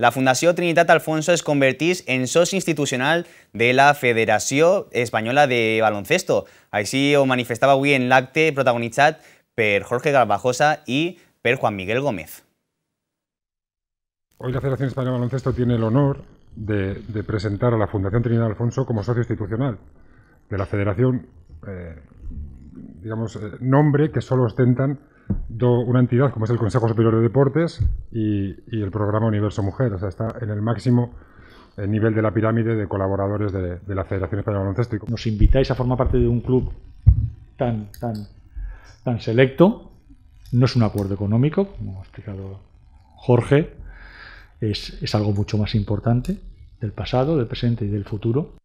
la Fundación Trinitat Alfonso es convertís en socio institucional de la Federación Española de Baloncesto. sí, o manifestaba hoy en l'acte protagonizada por Jorge Garbajosa y por Juan Miguel Gómez. Hoy la Federación Española de Baloncesto tiene el honor de, presentar a la Fundación Trinidad Alfonso como socio institucional de la Federación, eh, digamos, eh, nombre que solo ostentan una entidad como es el Consejo Superior de Deportes y, el programa Universo Mujer. O sea, está en el máximo eh, nivel de la pirámide de colaboradores de, la Federación Española de Baloncesto. Nos invitáis a formar parte de un club tan, tan, tan selecto. No es un acuerdo económico, como ha explicado Jorge, es algo mucho más importante del pasado, del presente y del futuro.